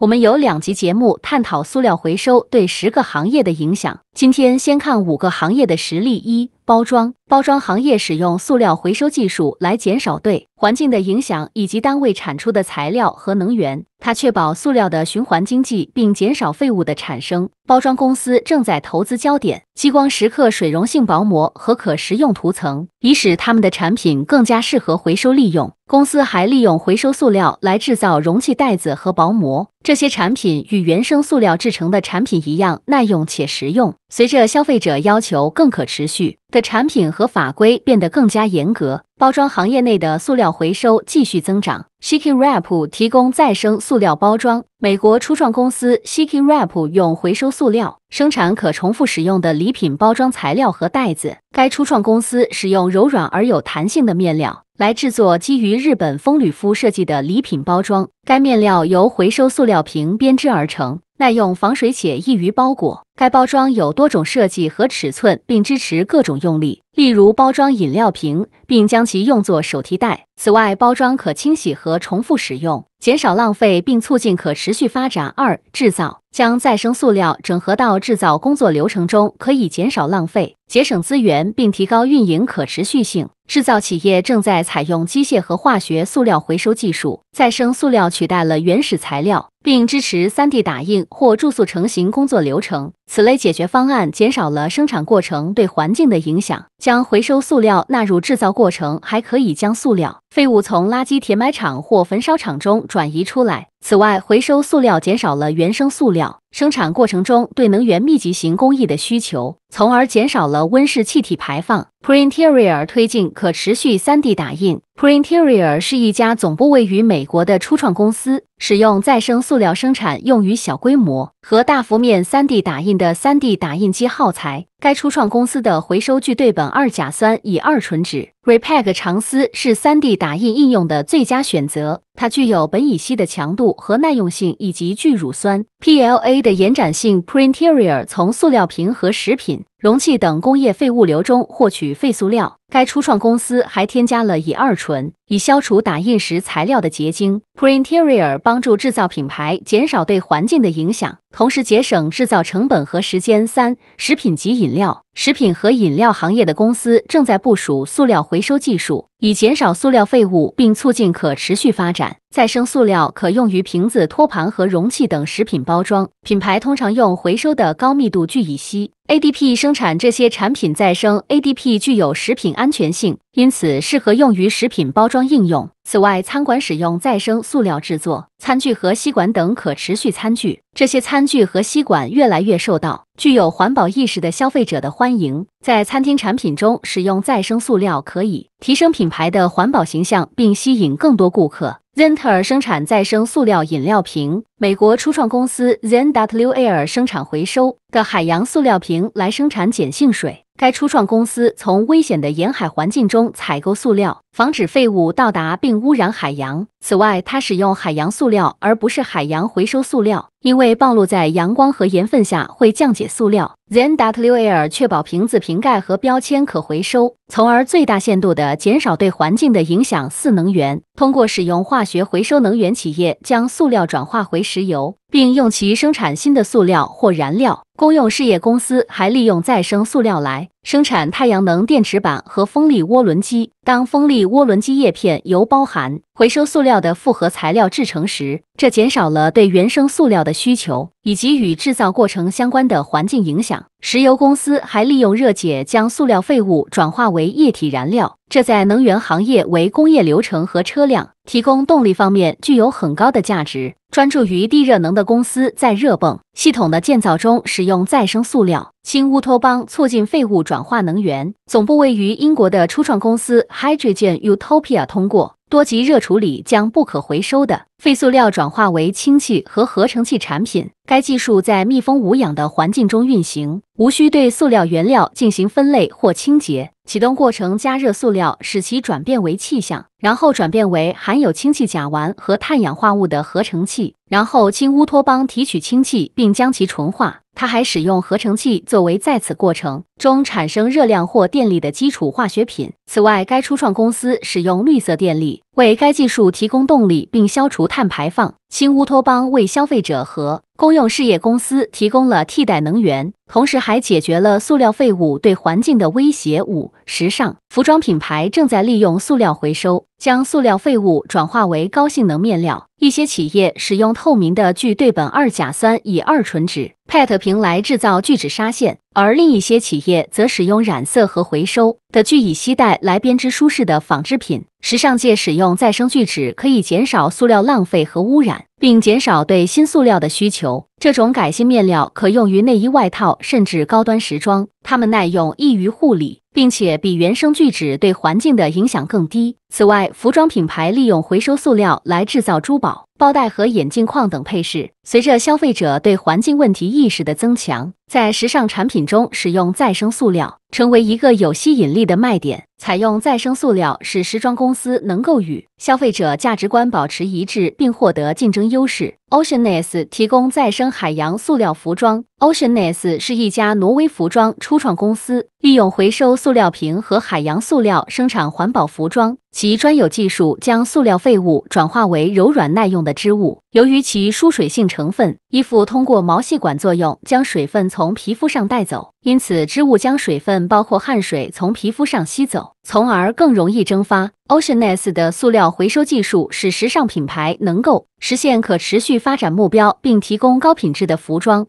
我们有两集节目探讨塑料回收对十个行业的影响。今天先看五个行业的实例。一、包装。包装行业使用塑料回收技术来减少对环境的影响以及单位产出的材料和能源。它确保塑料的循环经济，并减少废物的产生。包装公司正在投资焦点激光蚀刻、水溶性薄膜和可食用涂层，以使他们的产品更加适合回收利用。公司还利用回收塑料来制造容器、袋子和薄膜，这些产品与原生塑料制成的产品一样耐用且实用。随着消费者要求更可持续的产品和法规变得更加严格，包装行业内的塑料回收继续增长。Siki h Wrap 提供再生塑料包装。美国初创公司 Siki h Wrap 用回收塑料生产可重复使用的礼品包装材料和袋子。该初创公司使用柔软而有弹性的面料来制作基于日本风吕夫设计的礼品包装。该面料由回收塑料瓶编织而成。耐用、防水且易于包裹。该包装有多种设计和尺寸，并支持各种用力，例如包装饮料瓶，并将其用作手提袋。此外，包装可清洗和重复使用，减少浪费并促进可持续发展。二、制造将再生塑料整合到制造工作流程中，可以减少浪费、节省资源并提高运营可持续性。制造企业正在采用机械和化学塑料回收技术，再生塑料取代了原始材料。并支持 3D 打印或注塑成型工作流程，此类解决方案减少了生产过程对环境的影响。将回收塑料纳入制造过程，还可以将塑料废物从垃圾填埋场或焚烧厂中转移出来。此外，回收塑料减少了原生塑料生产过程中对能源密集型工艺的需求，从而减少了温室气体排放。Printerior 推进可持续 3D 打印。Printerior 是一家总部位于美国的初创公司，使用再生塑料生产用于小规模。和大幅面 3D 打印的 3D 打印机耗材。该初创公司的回收聚对苯二甲酸乙二醇酯 r e p a g 长丝是 3D 打印应用的最佳选择，它具有苯乙烯的强度和耐用性以及聚乳酸 PLA 的延展性。p r i n t e r i o r 从塑料瓶和食品容器等工业废物流中获取废塑料。该初创公司还添加了乙二醇，以消除打印时材料的结晶。p r i n t e r e a r 帮助制造品牌减少对环境的影响，同时节省制造成本和时间。三、食品及饮料。食品和饮料行业的公司正在部署塑料回收技术，以减少塑料废物并促进可持续发展。再生塑料可用于瓶子、托盘和容器等食品包装。品牌通常用回收的高密度聚乙烯 （ADP） 生产这些产品。再生 ADP 具有食品安。安全性，因此适合用于食品包装应用。此外，餐馆使用再生塑料制作餐具和吸管等可持续餐具，这些餐具和吸管越来越受到具有环保意识的消费者的欢迎。在餐厅产品中使用再生塑料可以提升品牌的环保形象，并吸引更多顾客。Zenter 生产再生塑料饮料瓶，美国初创公司 z e n w a r 生产回收的海洋塑料瓶来生产碱性水。该初创公司从危险的沿海环境中采购塑料，防止废物到达并污染海洋。此外，它使用海洋塑料而不是海洋回收塑料，因为暴露在阳光和盐分下会降解塑料。Zenwair 确保瓶子、瓶盖和标签可回收，从而最大限度地减少对环境的影响。四能源通过使用化学回收，能源企业将塑料转化回石油，并用其生产新的塑料或燃料。公用事业公司还利用再生塑料来。生产太阳能电池板和风力涡轮机。当风力涡轮机叶片由包含回收塑料的复合材料制成时，这减少了对原生塑料的需求以及与制造过程相关的环境影响。石油公司还利用热解将塑料废物转化为液体燃料，这在能源行业为工业流程和车辆提供动力方面具有很高的价值。专注于地热能的公司在热泵系统的建造中使用再生塑料。新乌托邦促进废物转。转化能源总部位于英国的初创公司 Hydrogen Utopia 通过。多级热处理将不可回收的废塑料转化为氢气和合成气产品。该技术在密封无氧的环境中运行，无需对塑料原料进行分类或清洁。启动过程加热塑料，使其转变为气相，然后转变为含有氢气、甲烷和碳氧化物的合成气。然后，氢乌托邦提取氢气并将其纯化。它还使用合成气作为在此过程中产生热量或电力的基础化学品。此外，该初创公司使用绿色电力。为该技术提供动力，并消除碳排放。新乌托邦为消费者和。公用事业公司提供了替代能源，同时还解决了塑料废物对环境的威胁。五时尚服装品牌正在利用塑料回收，将塑料废物转化为高性能面料。一些企业使用透明的聚对苯二甲酸乙二醇酯 （PET） 瓶来制造聚酯纱线，而另一些企业则使用染色和回收的聚乙烯袋来编织舒适的纺织品。时尚界使用再生聚酯可以减少塑料浪费和污染。并减少对新塑料的需求。这种改性面料可用于内衣、外套，甚至高端时装。它们耐用、易于护理，并且比原生聚酯对环境的影响更低。此外，服装品牌利用回收塑料来制造珠宝、包带和眼镜框等配饰。随着消费者对环境问题意识的增强，在时尚产品中使用再生塑料成为一个有吸引力的卖点。采用再生塑料使时装公司能够与消费者价值观保持一致，并获得竞争优势。Oceaness 提供再生海洋塑料服装。Oceaness 是一家挪威服装初创公司，利用回收塑料瓶和海洋塑料生产环保服装。其专有技术将塑料废物转化为柔软耐用的织物。由于其疏水性成分，衣服通过毛细管作用将水分。从皮肤上带走，因此织物将水分，包括汗水，从皮肤上吸走，从而更容易蒸发。o c e a n e s 的塑料回收技术使时尚品牌能够实现可持续发展目标，并提供高品质的服装。